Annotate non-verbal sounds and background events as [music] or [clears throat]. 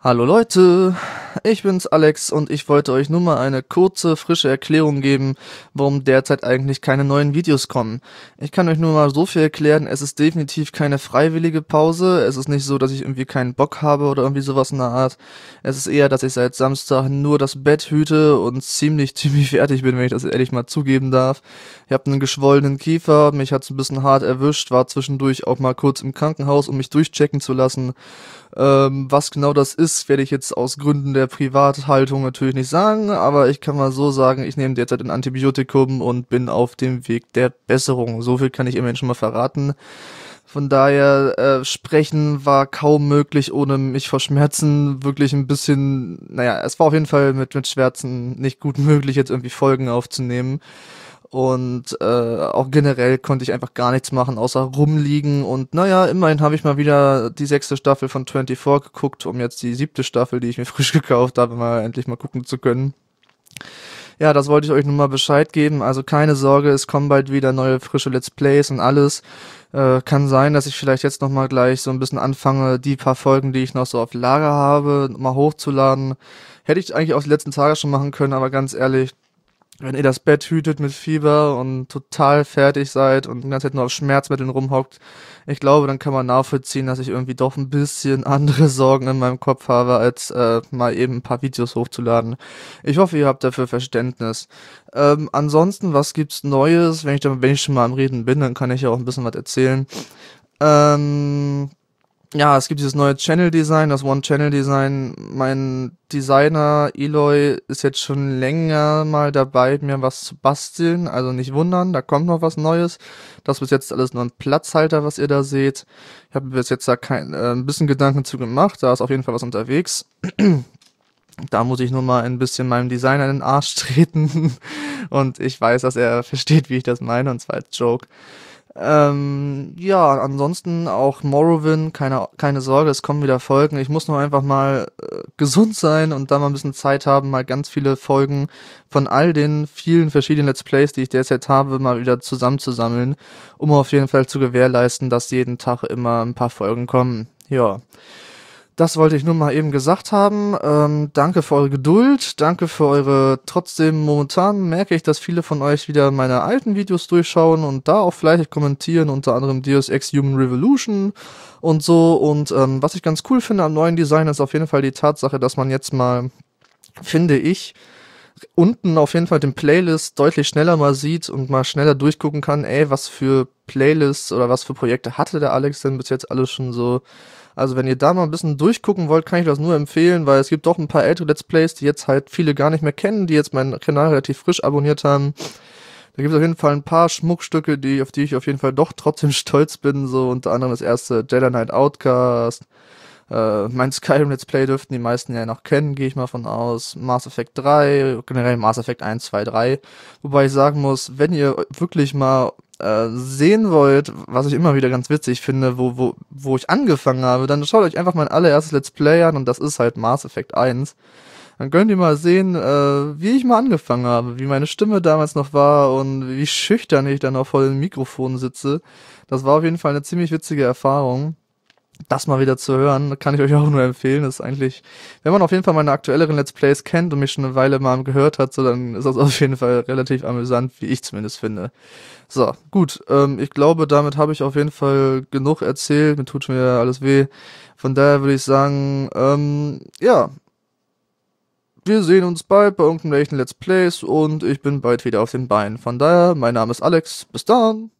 Hallo Leute, ich bin's Alex und ich wollte euch nur mal eine kurze, frische Erklärung geben, warum derzeit eigentlich keine neuen Videos kommen. Ich kann euch nur mal so viel erklären, es ist definitiv keine freiwillige Pause, es ist nicht so, dass ich irgendwie keinen Bock habe oder irgendwie sowas in der Art. Es ist eher, dass ich seit Samstag nur das Bett hüte und ziemlich, [laughs] ziemlich fertig bin, wenn ich das ehrlich mal zugeben darf. Ich habe einen geschwollenen Kiefer, mich hat's ein bisschen hart erwischt, war zwischendurch auch mal kurz im Krankenhaus, um mich durchchecken zu lassen. Ähm, was genau das ist, werde ich jetzt aus Gründen der Privathaltung natürlich nicht sagen, aber ich kann mal so sagen, ich nehme derzeit ein Antibiotikum und bin auf dem Weg der Besserung. So viel kann ich immerhin schon mal verraten. Von daher äh, sprechen war kaum möglich, ohne mich vor Schmerzen wirklich ein bisschen, naja, es war auf jeden Fall mit, mit Schmerzen nicht gut [laughs] möglich, jetzt irgendwie Folgen aufzunehmen. Und äh, auch generell konnte ich einfach gar nichts machen, außer rumliegen. Und naja, immerhin habe ich mal wieder die sechste Staffel von 24 geguckt, um jetzt die siebte Staffel, die ich mir [laughs] frisch gekauft habe, mal endlich mal gucken zu können. Ja, das wollte ich euch nun mal Bescheid geben. Also keine Sorge, es kommen bald wieder neue frische Let's Plays und alles. Äh, kann sein, dass ich vielleicht jetzt nochmal gleich so ein bisschen anfange, die paar Folgen, die ich noch so auf Lager habe, mal hochzuladen. Hätte ich eigentlich auch die letzten Tage schon machen können, aber ganz ehrlich, wenn ihr das Bett hütet mit Fieber und total fertig seid und die ganze Zeit nur auf Schmerzmitteln rumhockt, ich glaube, dann kann man nachvollziehen, dass ich irgendwie doch ein bisschen andere [laughs] Sorgen in meinem Kopf habe, als äh, mal eben ein paar Videos hochzuladen. Ich hoffe, ihr habt dafür Verständnis. Ähm, ansonsten, was gibt's Neues? Wenn ich, dann, wenn ich schon mal am Reden bin, dann kann ich ja auch ein bisschen was erzählen. Ähm, ja, es gibt dieses neue Channel-Design, das One-Channel-Design. Mein Designer Eloy ist jetzt schon länger mal dabei, mir was zu basteln. Also nicht wundern, da kommt noch was Neues. Das bis jetzt alles nur ein Platzhalter, was ihr da seht. Ich habe bis jetzt da kein, äh, ein bisschen Gedanken zu gemacht. Da ist auf jeden Fall was unterwegs. [clears throat] da muss ich nur mal ein bisschen meinem Designer in den Arsch treten. [laughs] und ich weiß, dass er versteht, wie ich das meine, und zwar als Joke. Ähm, ja, ansonsten auch Morrowind, keine, keine Sorge, es kommen wieder Folgen. Ich muss nur einfach mal äh, gesund sein und da mal ein bisschen Zeit haben, mal ganz viele Folgen von all den vielen verschiedenen Let's Plays, die ich derzeit habe, mal wieder zusammenzusammeln, um auf jeden Fall zu gewährleisten, dass jeden Tag immer ein paar Folgen kommen. Ja. Das wollte ich nur mal eben gesagt haben. Ähm, danke für eure Geduld, danke für eure. Trotzdem momentan merke ich, dass viele von euch wieder meine alten Videos durchschauen und da auch fleißig kommentieren, unter anderem Deus Ex Human Revolution und so. Und ähm, was ich ganz cool finde am neuen Design ist auf jeden Fall die Tatsache, dass man jetzt mal, finde ich, unten auf jeden Fall den Playlist deutlich schneller mal sieht und mal schneller durchgucken kann, ey, was für Playlists oder was für Projekte hatte der Alex denn bis jetzt alles schon so also wenn ihr da mal ein bisschen durchgucken wollt, kann ich das nur empfehlen, weil es gibt doch ein paar ältere Let's Plays, die jetzt halt viele gar nicht mehr kennen, die jetzt meinen Kanal relativ frisch abonniert haben. Da gibt es auf jeden Fall ein paar Schmuckstücke, die, auf die ich auf jeden Fall doch trotzdem [laughs] stolz bin. So unter anderem das erste Jedi Knight Outcast. Äh, mein Skyrim Let's Play dürften die meisten ja noch kennen, gehe ich mal von aus. Mass Effect 3, generell Mass Effect 1, 2, 3. Wobei ich sagen muss, wenn ihr wirklich mal äh, sehen wollt, was ich immer wieder ganz witzig finde, wo, wo, wo ich angefangen habe, dann schaut euch einfach mein allererstes Let's Play an und das ist halt Mass Effect 1. Dann könnt ihr mal sehen, äh, wie ich mal angefangen habe, wie meine Stimme damals noch war und wie schüchtern ich dann auf vollen Mikrofon sitze. Das war auf jeden Fall eine ziemlich witzige Erfahrung das mal wieder zu hören, kann ich euch auch nur empfehlen. Das ist eigentlich, wenn man auf jeden Fall meine aktuelleren Let's Plays kennt und mich schon eine Weile mal gehört hat, so dann ist das auf jeden Fall relativ amüsant, wie ich zumindest finde. So, gut. Ähm, ich glaube, damit habe ich auf jeden Fall genug erzählt. Mir tut mir alles weh. Von daher würde ich sagen, ähm, ja. Wir sehen uns bald bei irgendeinem echten Let's Plays und ich bin bald wieder auf den Beinen. Von daher, mein Name ist Alex. Bis dann!